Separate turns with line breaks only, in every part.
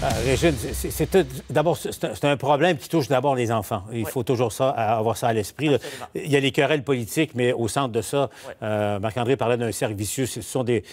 Ah, Régine, c'est d'abord c'est un problème qui touche d'abord les enfants. Il faut toujours ça avoir ça à l'esprit. Il y a les querelles politiques, mais au centre de ça, euh, Marc-André parlait d'un cercle vicieux. Ce sont des,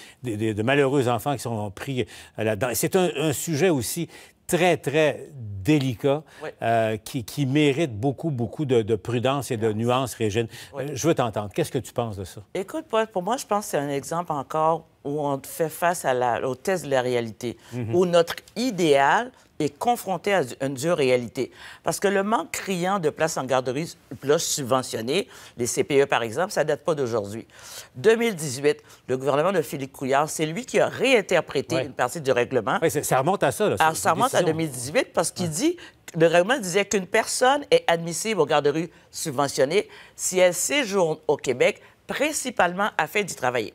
malheureux enfants qui sont pris euh, là-dedans. C'est un, sujet aussi très, très délicat euh, qui, qui, mérite beaucoup, beaucoup de, prudence et de nuances Régine. Euh, je veux t'entendre. Qu'est-ce que tu penses de ça? Écoute, Paul, pour moi, je pense que c'est un exemple encore où on fait face à la, au test de la réalité, mhm. où notre idéal est confronté à une dure réalité. Parce que le manque criant de places en garderie plus subventionnées, les CPE par exemple, ça date pas d'aujourd'hui. 2018, le gouvernement de Philippe Couillard, c'est lui qui a réinterprété une partie du règlement. ça remonte à ça. Là, ah, ça remonte à 2018 parce qu'il dit, le règlement disait qu'une personne est admissible aux garderies subventionnées si elle séjourne au Québec principalement afin d'y travailler.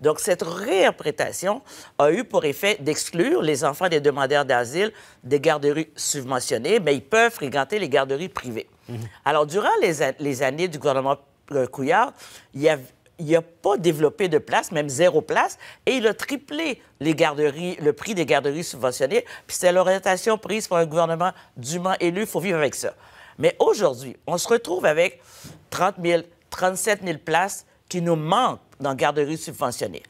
Donc, cette réinterprétation a eu pour effet d'exclure les enfants des demandeurs d'asile des garderies subventionnées, mais ils peuvent fréquenter les garderies privées. Mhm. Alors, durant les, années du gouvernement euh, Couillard, il y a n'a pas développé de place, même zéro place, et il a triplé le prix des garderies subventionnées. Puis c'est l'orientation prise par un gouvernement dûment élu, il faut vivre avec ça. Mais aujourd'hui, on se retrouve avec 30 000, 37 000 places qui nous manquent dans garderie subventionnée.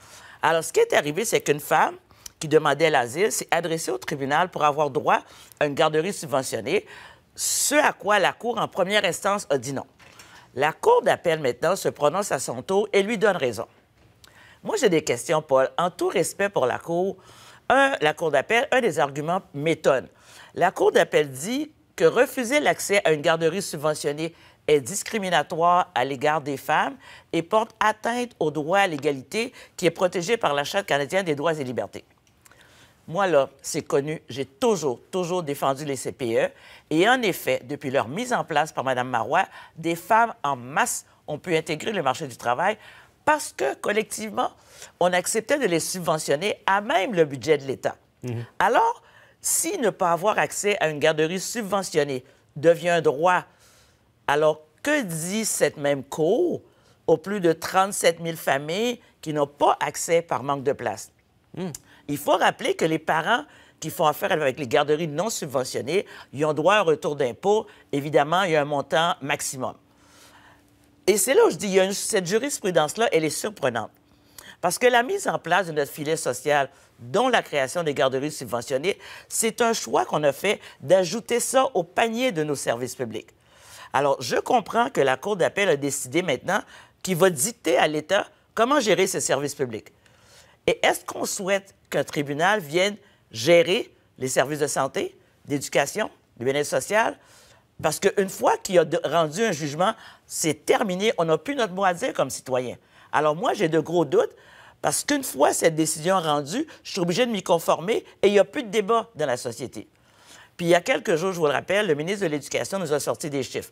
Alors, ce qui est arrivé, c'est qu'une femme qui demandait l'asile s'est adressée au tribunal pour avoir droit à une garderie subventionnée, ce à quoi la Cour, en première instance, a dit non. La Cour d'appel, maintenant, se prononce à son tour et lui donne raison. Moi, j'ai des questions, Paul. En tout respect pour la Cour, la Cour d'appel, un des arguments m'étonne. La Cour d'appel dit que refuser l'accès à une garderie subventionnée, est discriminatoire à l'égard des femmes et porte atteinte au droit à l'égalité qui est protégé par la Charte canadienne des droits et libertés. Moi, là, c'est connu, j'ai toujours, toujours défendu les CPE. Et en effet, depuis leur mise en place par Mme Marois, des femmes en masse ont pu intégrer le marché du travail parce que, collectivement, on acceptait de les subventionner à même le budget de l'État. Mhm. Alors, si ne pas avoir accès à une garderie subventionnée devient un droit alors, que dit cette même Cour aux plus de 37 000 familles qui n'ont pas accès par manque de place? Hmm. Il faut rappeler que les parents qui font affaire avec les garderies non subventionnées, ils ont droit à un retour d'impôt. Évidemment, il y a un montant maximum. Et c'est là où je dis, cette jurisprudence-là, elle est surprenante. Parce que la mise en place de notre filet social, dont la création des garderies subventionnées, c'est un choix qu'on a fait d'ajouter ça au panier de nos services publics. Alors, je comprends que la Cour d'appel a décidé maintenant qu'il va dicter à l'État comment gérer ses services publics. Et est-ce qu'on souhaite qu'un tribunal vienne gérer les services de santé, d'éducation, du bien-être social? Parce qu'une fois qu'il a rendu un jugement, c'est terminé. On n'a plus notre mot à dire comme citoyen. Alors moi, j'ai de gros doutes parce qu'une fois cette décision rendue, je suis obligé de m'y conformer et il n'y a plus de débat dans la société. Puis il y a quelques jours, je vous le rappelle, le ministre de l'Éducation nous a sorti des chiffres.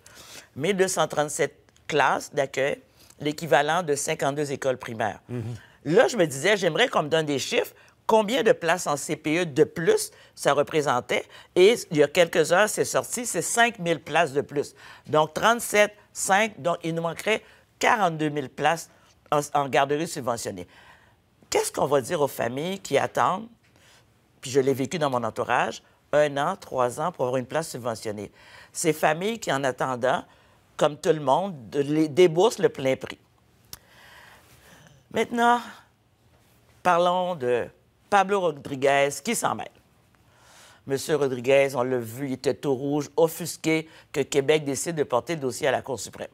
1237 classes d'accueil, l'équivalent de 52 écoles primaires. Mhm. Là, je me disais, j'aimerais qu'on me donne des chiffres. Combien de places en CPE de plus ça représentait? Et il y a quelques heures, c'est sorti, c'est 5 000 places de plus. Donc 37, 5, donc il nous manquerait 42 000 places en garderie subventionnée. Qu'est-ce qu'on va dire aux familles qui attendent, puis je l'ai vécu dans mon entourage, un an, trois ans pour avoir une place subventionnée. Ces familles qui, en attendant, comme tout le monde, les déboursent le plein prix. Maintenant, parlons de Pablo Rodriguez qui s'en mêle. Monsieur Rodriguez, on l'a vu, il était tout rouge, offusqué que Québec décide de porter le dossier à la Cour suprême.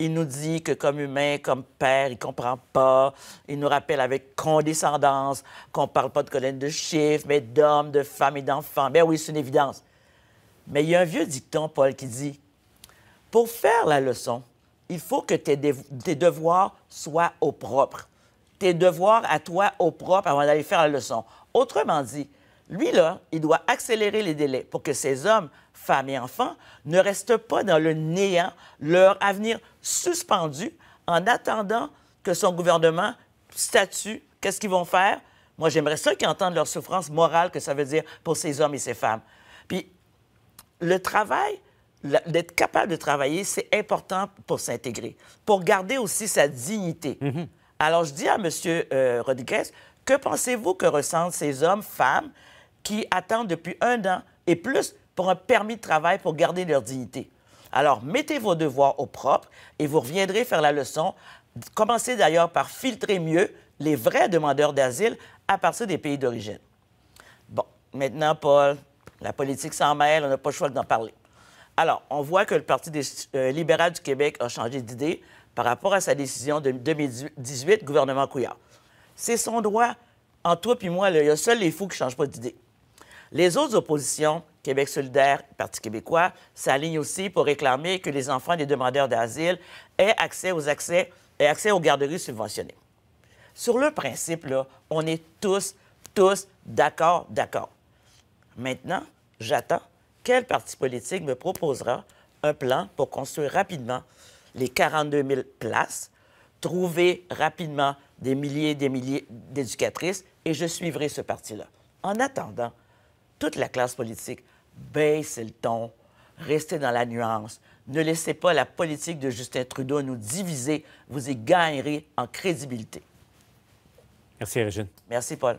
Il nous dit que comme humain, comme père, il ne comprend pas. Il nous rappelle avec condescendance qu'on ne parle pas de colonne de chiffres, mais d'hommes, de femmes et d'enfants. Ben oui, c'est une évidence. Mais il y a un vieux dicton, Paul, qui dit Pour faire la leçon, il faut que tes, tes devoirs soient au propre. Tes devoirs à toi au propre avant d'aller faire la leçon. Autrement dit, lui, là, il doit accélérer les délais pour que ces hommes, femmes et enfants ne restent pas dans le néant, leur avenir suspendu, en attendant que son gouvernement statue. Qu'est-ce qu'ils vont faire? Moi, j'aimerais ça qu'ils entendent leur souffrance morale que ça veut dire pour ces hommes et ces femmes. Puis, le travail, d'être capable de travailler, c'est important pour s'intégrer, pour garder aussi sa dignité. Mhm. Alors, je dis à M. Euh, Rodriguez, que pensez-vous que ressentent ces hommes, femmes qui attendent depuis un an et plus pour un permis de travail pour garder leur dignité. Alors, mettez vos devoirs au propre et vous reviendrez faire la leçon. Commencez d'ailleurs par filtrer mieux les vrais demandeurs d'asile à partir des pays d'origine. Bon, maintenant, Paul, la politique s'en mêle, on n'a pas le choix d'en parler. Alors, on voit que le Parti euh, libéral du Québec a changé d'idée par rapport à sa décision de 2018, gouvernement Couillard. C'est son droit. En toi puis moi, il y a seuls les fous qui ne changent pas d'idée. Les autres oppositions, Québec solidaire, Parti québécois, s'alignent aussi pour réclamer que les enfants des demandeurs d'asile aient accès aux, accès, accès aux garderies subventionnées. Sur le principe, on est tous, tous d'accord, d'accord. Maintenant, j'attends quel parti politique me proposera un plan pour construire rapidement les 42 000 places, trouver rapidement des milliers et des milliers d'éducatrices, et je suivrai ce parti-là. En attendant, toute la classe politique, baissez le ton, restez dans la nuance. Ne laissez pas la politique de Justin Trudeau nous diviser. Vous y gagnerez en crédibilité. Merci, Régine. Merci, Paul.